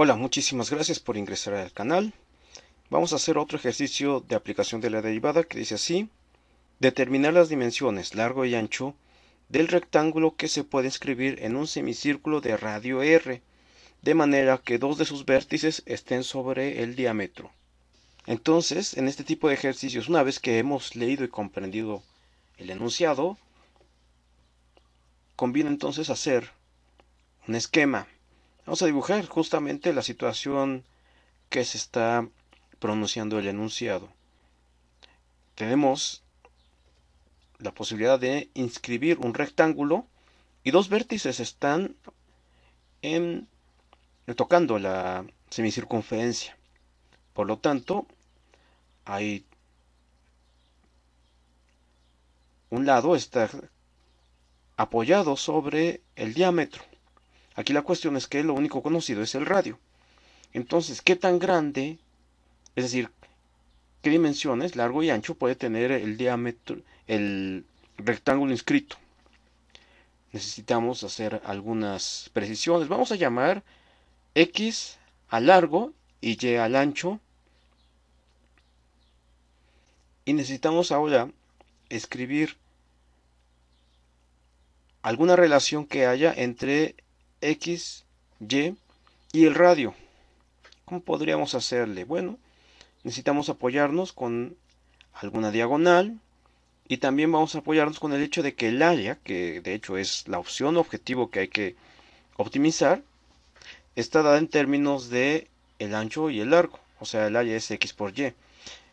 Hola, muchísimas gracias por ingresar al canal. Vamos a hacer otro ejercicio de aplicación de la derivada que dice así. Determinar las dimensiones largo y ancho del rectángulo que se puede escribir en un semicírculo de radio R, de manera que dos de sus vértices estén sobre el diámetro. Entonces, en este tipo de ejercicios, una vez que hemos leído y comprendido el enunciado, conviene entonces hacer un esquema Vamos a dibujar justamente la situación que se está pronunciando el enunciado. Tenemos la posibilidad de inscribir un rectángulo y dos vértices están en, tocando la semicircunferencia. Por lo tanto, hay un lado está apoyado sobre el diámetro Aquí la cuestión es que lo único conocido es el radio. Entonces, ¿qué tan grande? Es decir, ¿qué dimensiones, largo y ancho, puede tener el diámetro, el rectángulo inscrito? Necesitamos hacer algunas precisiones. Vamos a llamar X al largo y Y al ancho. Y necesitamos ahora escribir alguna relación que haya entre X, Y y el radio. ¿Cómo podríamos hacerle? Bueno, necesitamos apoyarnos con alguna diagonal y también vamos a apoyarnos con el hecho de que el área, que de hecho es la opción objetivo que hay que optimizar, está dada en términos de el ancho y el largo, o sea, el área es x por y.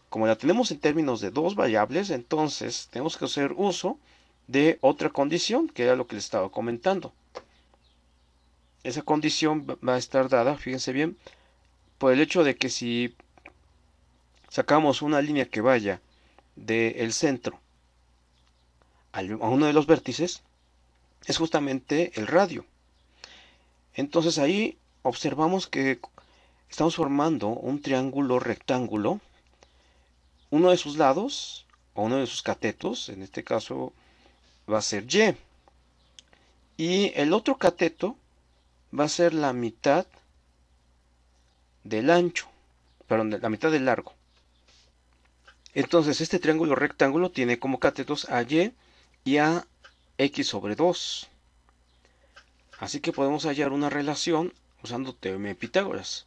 Como la tenemos en términos de dos variables, entonces tenemos que hacer uso de otra condición, que era lo que les estaba comentando esa condición va a estar dada, fíjense bien, por el hecho de que si sacamos una línea que vaya del centro a uno de los vértices, es justamente el radio. Entonces ahí observamos que estamos formando un triángulo rectángulo. Uno de sus lados, o uno de sus catetos, en este caso va a ser Y. Y el otro cateto va a ser la mitad del ancho, perdón, la mitad del largo. Entonces este triángulo rectángulo tiene como catetos a y y a x sobre 2. Así que podemos hallar una relación usando teorema de Pitágoras.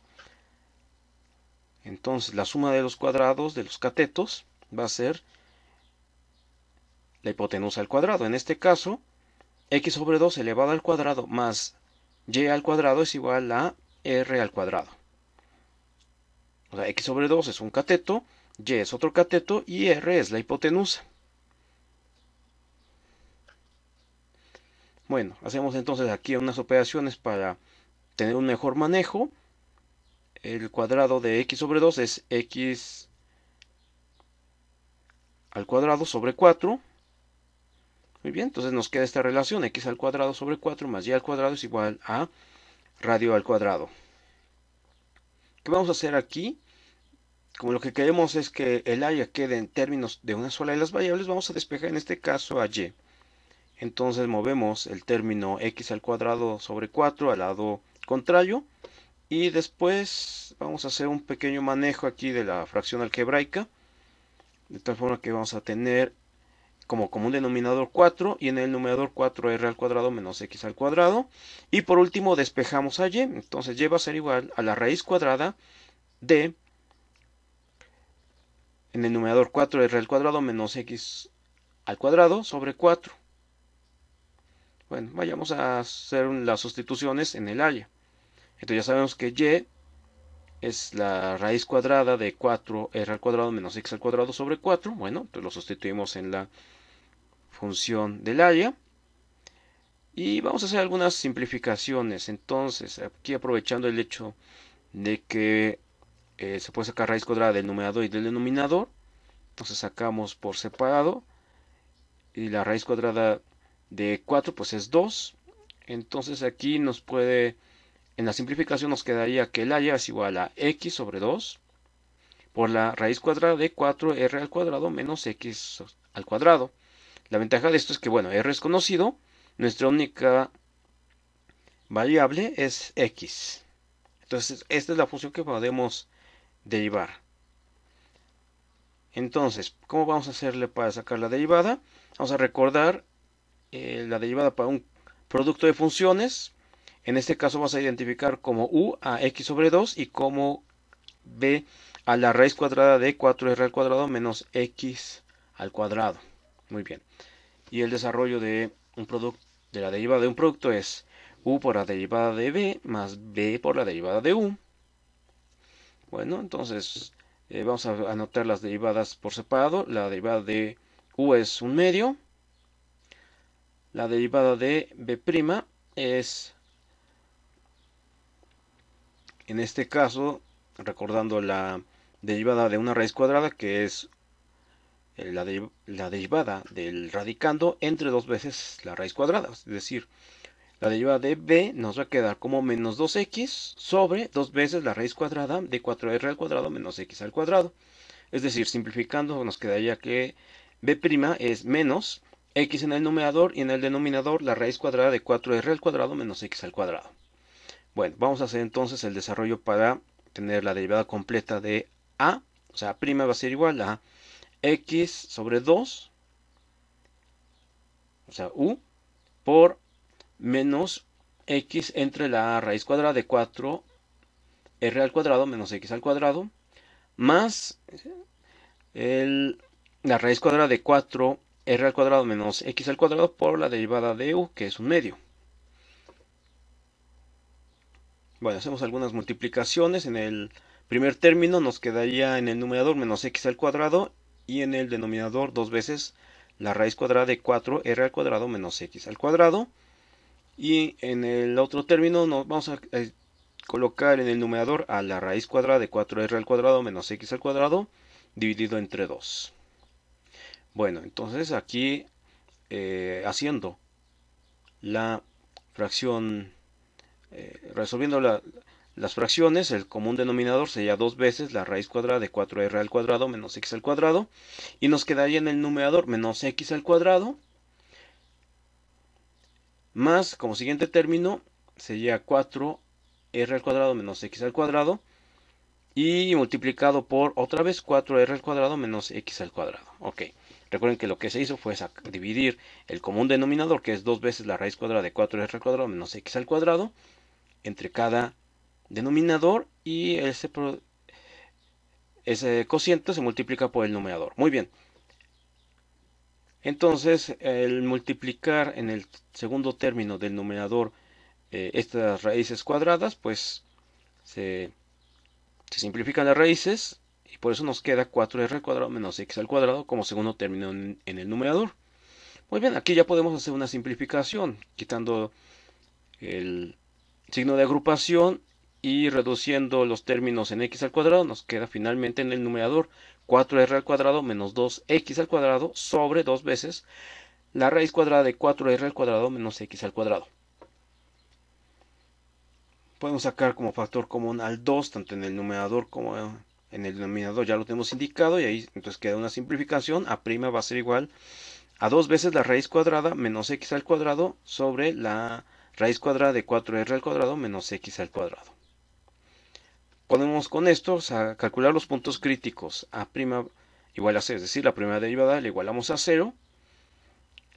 Entonces la suma de los cuadrados de los catetos va a ser la hipotenusa al cuadrado. En este caso, x sobre 2 elevado al cuadrado más y al cuadrado es igual a r al cuadrado. O sea, x sobre 2 es un cateto, y es otro cateto y r es la hipotenusa. Bueno, hacemos entonces aquí unas operaciones para tener un mejor manejo. El cuadrado de x sobre 2 es x al cuadrado sobre 4 muy bien, entonces nos queda esta relación, x al cuadrado sobre 4 más y al cuadrado es igual a radio al cuadrado. ¿Qué vamos a hacer aquí? Como lo que queremos es que el área quede en términos de una sola de las variables, vamos a despejar en este caso a y. Entonces movemos el término x al cuadrado sobre 4 al lado contrario. Y después vamos a hacer un pequeño manejo aquí de la fracción algebraica. De tal forma que vamos a tener como común denominador 4 y en el numerador 4r al cuadrado menos x al cuadrado. Y por último despejamos a y, entonces y va a ser igual a la raíz cuadrada de en el numerador 4r al cuadrado menos x al cuadrado sobre 4. Bueno, vayamos a hacer las sustituciones en el área. Entonces ya sabemos que y es la raíz cuadrada de 4r al cuadrado menos x al cuadrado sobre 4. Bueno, entonces lo sustituimos en la función del área. Y vamos a hacer algunas simplificaciones. Entonces, aquí aprovechando el hecho de que eh, se puede sacar raíz cuadrada del numerador y del denominador. Entonces sacamos por separado. Y la raíz cuadrada de 4 pues es 2. Entonces aquí nos puede, en la simplificación nos quedaría que el haya es igual a x sobre 2 por la raíz cuadrada de 4r al cuadrado menos x al cuadrado. La ventaja de esto es que, bueno, R es conocido, nuestra única variable es X. Entonces, esta es la función que podemos derivar. Entonces, ¿cómo vamos a hacerle para sacar la derivada? Vamos a recordar eh, la derivada para un producto de funciones. En este caso vamos a identificar como u a x sobre 2 y como b a la raíz cuadrada de 4r al cuadrado menos x al cuadrado. Muy bien. Y el desarrollo de un producto de la derivada de un producto es u por la derivada de b más b por la derivada de u. Bueno, entonces eh, vamos a anotar las derivadas por separado. La derivada de u es un medio. La derivada de b' es, en este caso, recordando la derivada de una raíz cuadrada que es eh, la, derivada del radicando entre dos veces la raíz cuadrada. Es decir, la derivada de b nos va a quedar como menos 2x sobre dos veces la raíz cuadrada de 4r al cuadrado menos x al cuadrado. Es decir, simplificando nos quedaría que b' es menos x en el numerador y en el denominador la raíz cuadrada de 4r al cuadrado menos x al cuadrado. Bueno, vamos a hacer entonces el desarrollo para tener la derivada completa de a, o sea, a' va a ser igual a x sobre 2, o sea, u, por menos x entre la raíz cuadrada de 4 r al cuadrado menos x al cuadrado, más la raíz cuadrada de 4 r al cuadrado menos x al cuadrado por la derivada de u, que es un medio. Bueno, hacemos algunas multiplicaciones. En el primer término nos quedaría en el numerador menos x al cuadrado y en el denominador dos veces la raíz cuadrada de 4r al cuadrado menos x al cuadrado. Y en el otro término nos vamos a eh, colocar en el numerador a la raíz cuadrada de 4r al cuadrado menos x al cuadrado dividido entre 2. Bueno, entonces aquí eh, haciendo la fracción, eh, resolviendo la, las fracciones, el común denominador sería dos veces la raíz cuadrada de 4r al cuadrado menos x al cuadrado y nos quedaría en el numerador menos x al cuadrado más como siguiente término sería 4r al cuadrado menos x al cuadrado y multiplicado por otra vez 4r al cuadrado menos x al cuadrado. Ok, recuerden que lo que se hizo fue dividir el común denominador que es dos veces la raíz cuadrada de 4r al cuadrado menos x al cuadrado entre cada denominador y ese, ese cociente se multiplica por el numerador. Muy bien. Entonces, el multiplicar en el segundo término del numerador eh, estas raíces cuadradas, pues se, simplifican las raíces y por eso nos queda 4r al cuadrado menos x al cuadrado como segundo término en el numerador. Muy bien, aquí ya podemos hacer una simplificación quitando el signo de agrupación y reduciendo los términos en x al cuadrado nos queda finalmente en el numerador 4r al cuadrado menos 2x al cuadrado sobre dos veces la raíz cuadrada de 4r al cuadrado menos x al cuadrado. Podemos sacar como factor común al 2 tanto en el numerador como en el denominador ya lo tenemos indicado y ahí entonces queda una simplificación. A' va a ser igual a dos veces la raíz cuadrada menos x al cuadrado sobre la raíz cuadrada de 4r al cuadrado menos x al cuadrado. Podemos con esto calcular los puntos críticos a prima igual a 0, es decir, la primera derivada la igualamos a 0.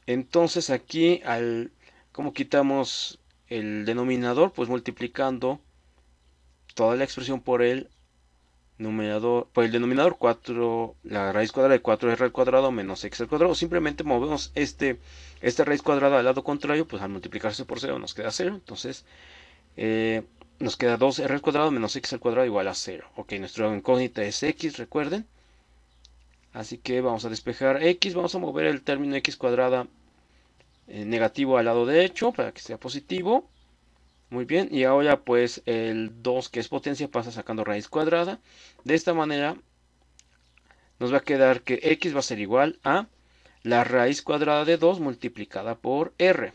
Entonces aquí, al, ¿cómo quitamos el denominador? Pues multiplicando toda la expresión por el numerador, por el denominador 4, la raíz cuadrada de 4r al cuadrado menos x al cuadrado. Simplemente movemos este, esta raíz cuadrada al lado contrario, pues al multiplicarse por 0 nos queda 0. Entonces, eh, nos queda 2r al cuadrado menos x al cuadrado igual a 0. Ok, nuestra incógnita es x, recuerden. Así que vamos a despejar x, vamos a mover el término x cuadrada eh, negativo al lado derecho para que sea positivo. Muy bien, y ahora pues el 2 que es potencia pasa sacando raíz cuadrada. De esta manera nos va a quedar que x va a ser igual a la raíz cuadrada de 2 multiplicada por r.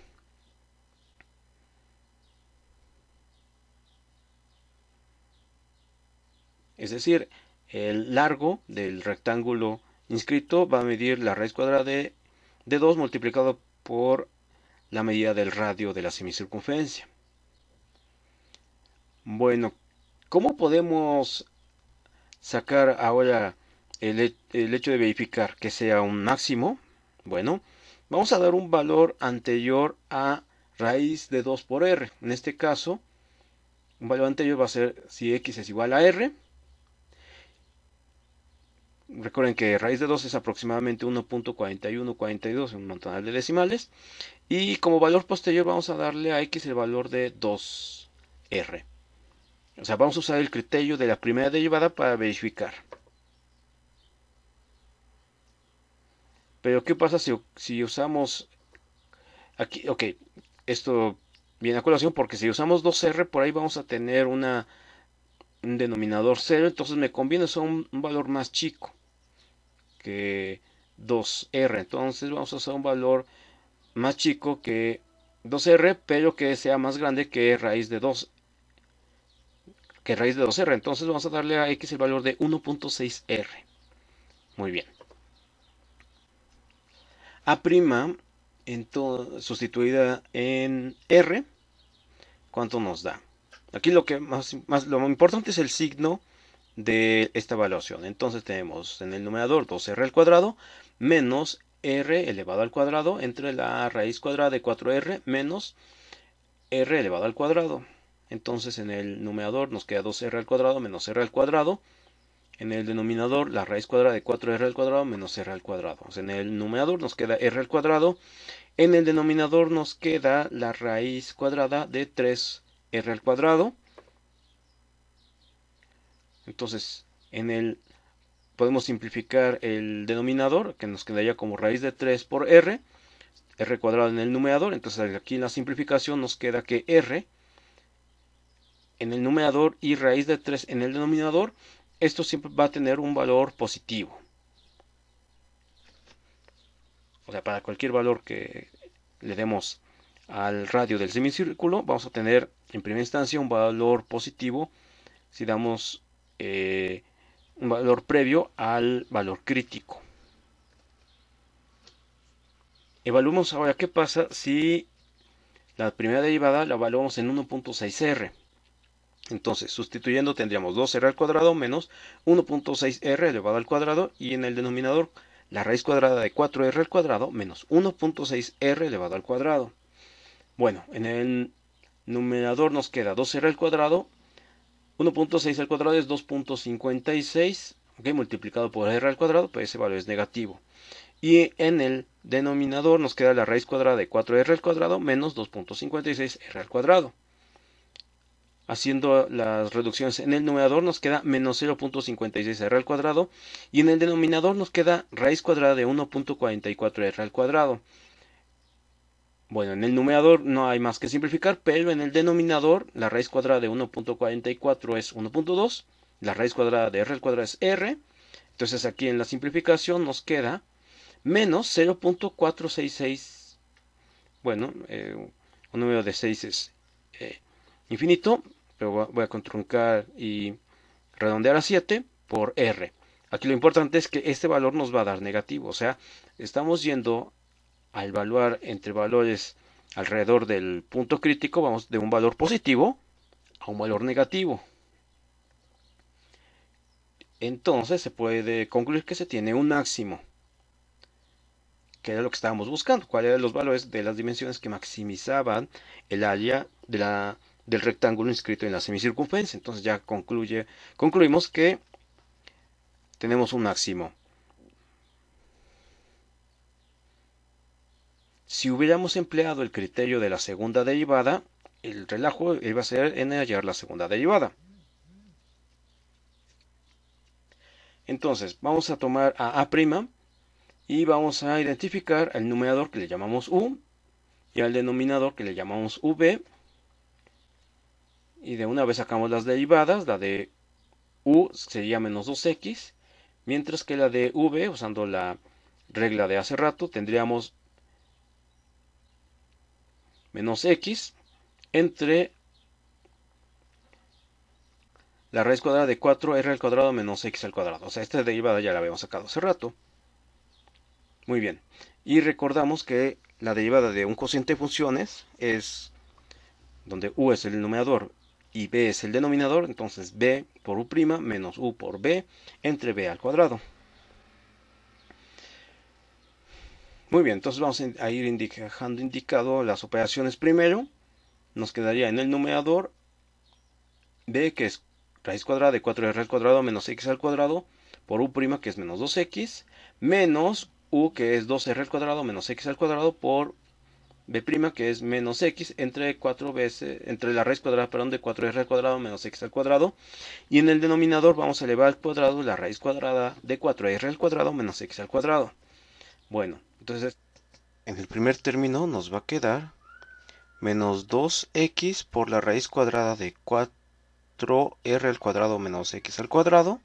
Es decir, el largo del rectángulo inscrito va a medir la raíz cuadrada de, 2 multiplicado por la medida del radio de la semicircunferencia. Bueno, ¿cómo podemos sacar ahora el, el, hecho de verificar que sea un máximo? Bueno, vamos a dar un valor anterior a raíz de 2 por r. En este caso, un valor anterior va a ser si x es igual a r, Recuerden que raíz de 2 es aproximadamente 1.4142 en un montón de decimales. Y como valor posterior vamos a darle a x el valor de 2r. O sea, vamos a usar el criterio de la primera derivada para verificar. Pero ¿qué pasa si, si usamos... Aquí, ok, esto viene a colación porque si usamos 2r por ahí vamos a tener una, un denominador 0, entonces me conviene usar un valor más chico que 2R. Entonces vamos a usar un valor más chico que 2R, pero que sea más grande que raíz de 2 que raíz de 2R. Entonces vamos a darle a X el valor de 1.6R. Muy bien. A' sustituida en R. ¿Cuánto nos da? Aquí lo que más, más lo importante es el signo de esta evaluación. Entonces tenemos en el numerador 2r al cuadrado menos r elevado al cuadrado entre la raíz cuadrada de 4r menos r elevado al cuadrado. Entonces en el numerador nos queda 2r al cuadrado menos r al cuadrado. En el denominador la raíz cuadrada de 4r al cuadrado menos r al cuadrado. en el numerador nos queda r al cuadrado. En el denominador nos queda la raíz cuadrada de 3r al cuadrado entonces, en el podemos simplificar el denominador, que nos quedaría como raíz de 3 por r, r cuadrado en el numerador, entonces aquí en la simplificación nos queda que r en el numerador y raíz de 3 en el denominador, esto siempre va a tener un valor positivo. O sea, para cualquier valor que le demos al radio del semicírculo, vamos a tener en primera instancia un valor positivo si damos eh, un valor previo al valor crítico. Evaluemos ahora qué pasa si la primera derivada la evaluamos en 1.6R. Entonces, sustituyendo tendríamos 2R al cuadrado menos 1.6R elevado al cuadrado y en el denominador la raíz cuadrada de 4R al cuadrado menos 1.6R elevado al cuadrado. Bueno, en el numerador nos queda 2R al cuadrado 1.6 al cuadrado es 2.56, okay, multiplicado por r al cuadrado, pues ese valor es negativo. Y en el denominador nos queda la raíz cuadrada de 4r al cuadrado menos 2.56r al cuadrado. Haciendo las reducciones en el numerador nos queda menos 0.56r al cuadrado y en el denominador nos queda raíz cuadrada de 1.44r al cuadrado. Bueno, en el numerador no hay más que simplificar, pero en el denominador la raíz cuadrada de 1.44 es 1.2, la raíz cuadrada de r al cuadrado es r, entonces aquí en la simplificación nos queda menos 0.466, bueno, eh, un número de 6 es eh, infinito, pero voy a contruncar y redondear a 7 por r. Aquí lo importante es que este valor nos va a dar negativo, o sea, estamos yendo al evaluar entre valores alrededor del punto crítico, vamos de un valor positivo a un valor negativo. Entonces se puede concluir que se tiene un máximo, que era lo que estábamos buscando, cuáles eran los valores de las dimensiones que maximizaban el área del rectángulo inscrito en la semicircunferencia. Entonces ya concluye, concluimos que tenemos un máximo. Si hubiéramos empleado el criterio de la segunda derivada, el relajo iba a ser en hallar la segunda derivada. Entonces, vamos a tomar a A' y vamos a identificar al numerador que le llamamos U y al denominador que le llamamos V. Y de una vez sacamos las derivadas, la de U sería menos 2x, mientras que la de V, usando la regla de hace rato, tendríamos menos x entre la raíz cuadrada de 4r al cuadrado menos x al cuadrado. O sea, esta derivada ya la habíamos sacado hace rato. Muy bien. Y recordamos que la derivada de un cociente de funciones es donde u es el numerador y b es el denominador, entonces b por u' menos u por b entre b al cuadrado. Muy bien, entonces vamos a ir dejando indicado las operaciones primero. Nos quedaría en el numerador b que es raíz cuadrada de 4r al cuadrado menos x al cuadrado por u' que es menos 2x menos u que es 2r al cuadrado menos x al cuadrado por b' que es menos x entre cuatro veces entre la raíz cuadrada perdón, de 4r al cuadrado menos x al cuadrado y en el denominador vamos a elevar al cuadrado la raíz cuadrada de 4r al cuadrado menos x al cuadrado. Bueno, entonces, en el primer término nos va a quedar menos 2x por la raíz cuadrada de 4r al cuadrado menos x al cuadrado.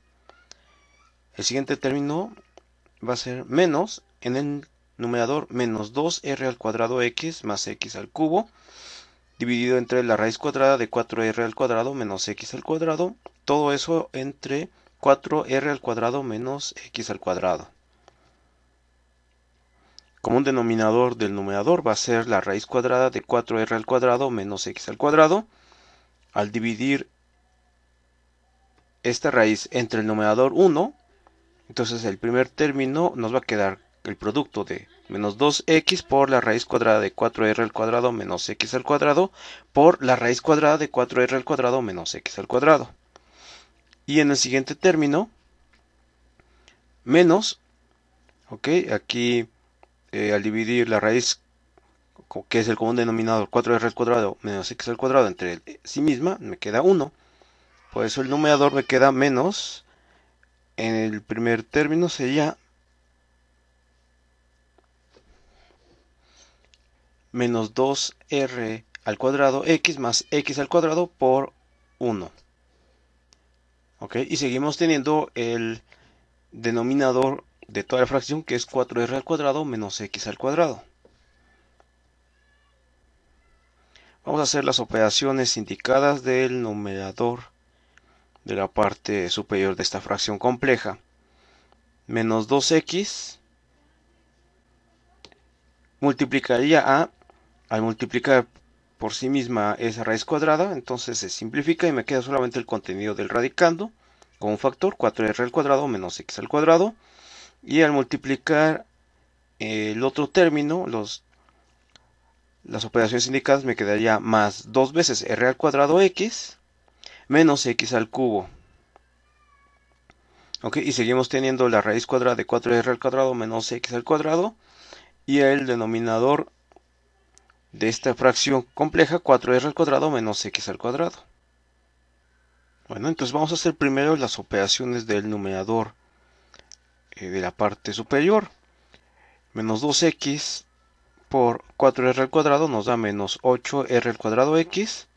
El siguiente término va a ser menos en el numerador menos 2r al cuadrado x más x al cubo dividido entre la raíz cuadrada de 4r al cuadrado menos x al cuadrado, todo eso entre 4r al cuadrado menos x al cuadrado como un denominador del numerador va a ser la raíz cuadrada de 4r al cuadrado menos x al cuadrado. Al dividir esta raíz entre el numerador 1, entonces el primer término nos va a quedar el producto de menos 2x por la raíz cuadrada de 4r al cuadrado menos x al cuadrado por la raíz cuadrada de 4r al cuadrado menos x al cuadrado. Y en el siguiente término, menos, ok, aquí eh, al dividir la raíz que es el común denominador 4r al cuadrado menos x al cuadrado entre eh, sí misma, me queda 1. Por eso el numerador me queda menos. En el primer término sería menos 2r al cuadrado x más x al cuadrado por 1. ¿Ok? Y seguimos teniendo el denominador de toda la fracción que es 4r al cuadrado menos x al cuadrado. Vamos a hacer las operaciones indicadas del numerador de la parte superior de esta fracción compleja. Menos 2x multiplicaría a, al multiplicar por sí misma esa raíz cuadrada, entonces se simplifica y me queda solamente el contenido del radicando con un factor 4r al cuadrado menos x al cuadrado y al multiplicar eh, el otro término, los, las operaciones indicadas me quedaría más dos veces r al cuadrado x menos x al cubo. Y seguimos teniendo la raíz cuadrada de 4r al cuadrado menos x al cuadrado y el denominador de esta fracción compleja 4r al cuadrado menos x al cuadrado. Bueno, entonces vamos a hacer primero las operaciones del numerador. Eh, de la parte superior. Menos 2x por 4r al cuadrado nos da menos 8r al cuadrado x.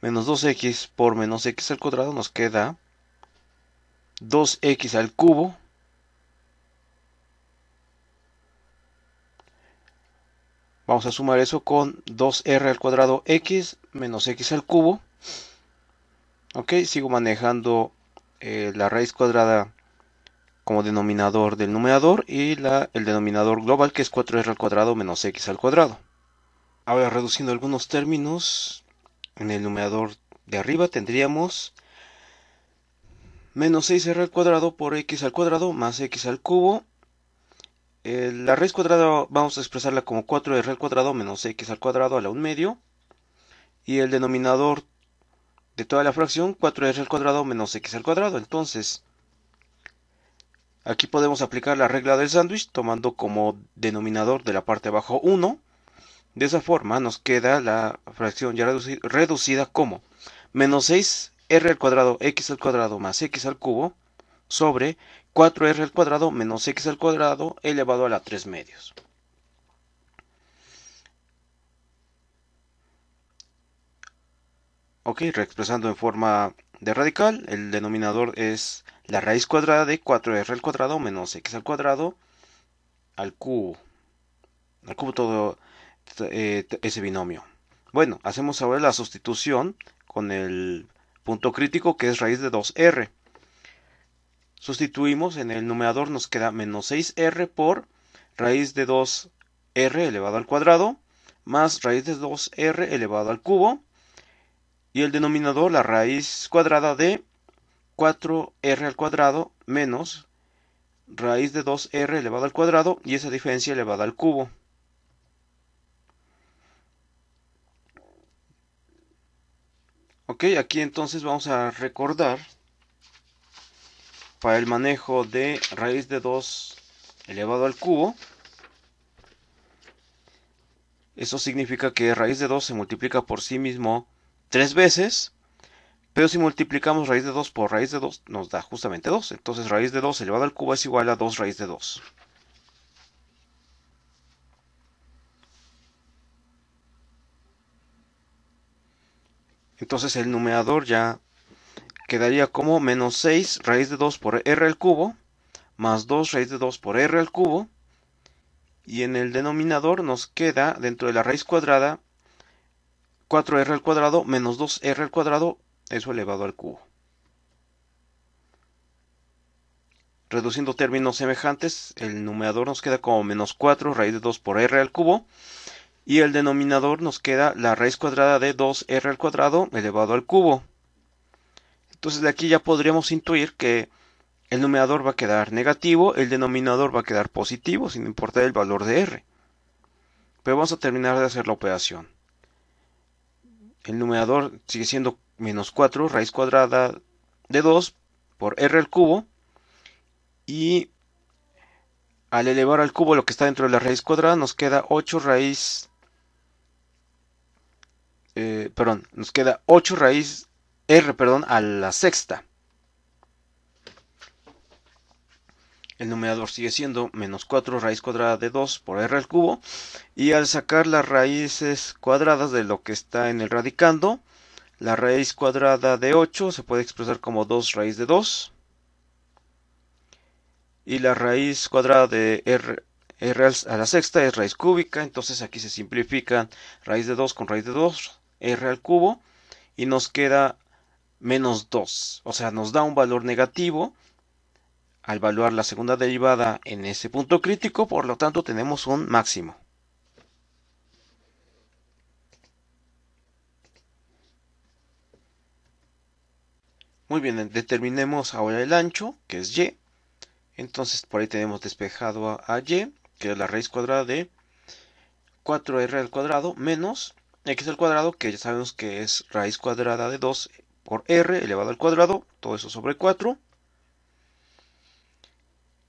Menos 2x por menos x al cuadrado nos queda 2x al cubo. Vamos a sumar eso con 2r al cuadrado x menos x al cubo. Ok, sigo manejando eh, la raíz cuadrada como denominador del numerador y el denominador global que es 4r al cuadrado menos x al cuadrado. Ahora reduciendo algunos términos, en el numerador de arriba tendríamos menos 6r al cuadrado por x al cuadrado más x al cubo. la raíz cuadrada vamos a expresarla como 4r al cuadrado menos x al cuadrado a la 1 medio. Y el denominador de toda la fracción 4r al cuadrado menos x al cuadrado. Entonces, Aquí podemos aplicar la regla del sándwich tomando como denominador de la parte de abajo 1. De esa forma nos queda la fracción ya reducida, como menos 6 r al cuadrado x al cuadrado más x al cubo sobre 4r al cuadrado menos x al cuadrado elevado a la 3 medios. Ok, reexpresando en forma de radical. El denominador es la raíz cuadrada de 4r al cuadrado menos x al cuadrado al cubo. Al cubo todo eh, ese binomio. Bueno, hacemos ahora la sustitución con el punto crítico que es raíz de 2r. Sustituimos en el numerador nos queda menos 6r por raíz de 2r elevado al cuadrado más raíz de 2r elevado al cubo y el denominador la raíz cuadrada de 4r al cuadrado menos raíz de 2r elevado al cuadrado y esa diferencia elevada al cubo. Ok, aquí entonces vamos a recordar para el manejo de raíz de 2 elevado al cubo. Eso significa que raíz de 2 se multiplica por sí mismo tres veces, pero si multiplicamos raíz de 2 por raíz de 2 nos da justamente 2. Entonces raíz de 2 elevado al cubo es igual a 2 raíz de 2. Entonces el numerador ya quedaría como menos 6 raíz de 2 por r al cubo, más 2 raíz de 2 por r al cubo, y en el denominador nos queda dentro de la raíz cuadrada 4r al cuadrado menos 2r al cuadrado, eso elevado al cubo. Reduciendo términos semejantes, el numerador nos queda como menos 4 raíz de 2 por r al cubo. Y el denominador nos queda la raíz cuadrada de 2r al cuadrado elevado al cubo. Entonces de aquí ya podríamos intuir que el numerador va a quedar negativo, el denominador va a quedar positivo, sin importar el valor de r. Pero vamos a terminar de hacer la operación el numerador sigue siendo menos 4 raíz cuadrada de 2 por r al cubo y al elevar al cubo lo que está dentro de la raíz cuadrada nos queda 8 raíz eh, perdón, nos queda 8 raíz r, perdón, a la sexta. el numerador sigue siendo menos 4 raíz cuadrada de 2 por r al cubo y al sacar las raíces cuadradas de lo que está en el radicando, la raíz cuadrada de 8 se puede expresar como 2 raíz de 2 y la raíz cuadrada de r, a la sexta es raíz cúbica, entonces aquí se simplifican raíz de 2 con raíz de 2, r al cubo y nos queda menos 2, o sea, nos da un valor negativo al evaluar la segunda derivada en ese punto crítico, por lo tanto tenemos un máximo. Muy bien, determinemos ahora el ancho, que es y. Entonces por ahí tenemos despejado a, a y, que es la raíz cuadrada de 4r al cuadrado menos x al cuadrado, que ya sabemos que es raíz cuadrada de 2 por r elevado al cuadrado, todo eso sobre 4.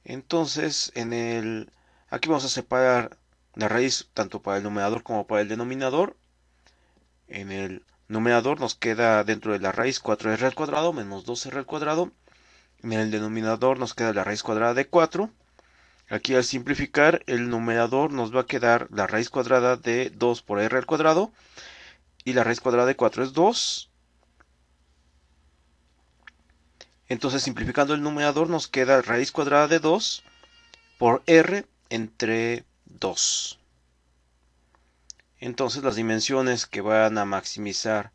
Entonces, en el aquí vamos a separar la raíz tanto para el numerador como para el denominador. En el numerador nos queda dentro de la raíz 4r al cuadrado menos 2r al cuadrado. En el denominador nos queda la raíz cuadrada de 4. Aquí al simplificar el numerador nos va a quedar la raíz cuadrada de 2 por r al cuadrado. Y la raíz cuadrada de 4 es 2. Entonces simplificando el numerador nos queda raíz cuadrada de 2 por r entre 2. Entonces las dimensiones que van a maximizar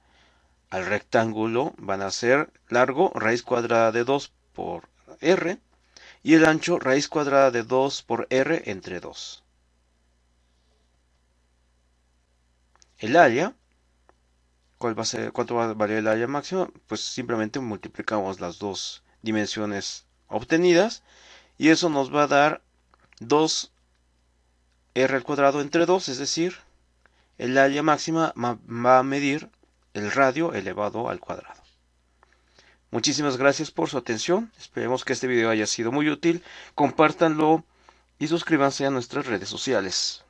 al rectángulo van a ser largo raíz cuadrada de 2 por r y el ancho raíz cuadrada de 2 por r entre 2. El área ¿Cuánto va a valer el área máxima? Pues simplemente multiplicamos las dos dimensiones obtenidas y eso nos va a dar 2r al cuadrado entre 2, es decir, el área máxima va a medir el radio elevado al cuadrado. Muchísimas gracias por su atención, esperemos que este video haya sido muy útil, compártanlo y suscríbanse a nuestras redes sociales.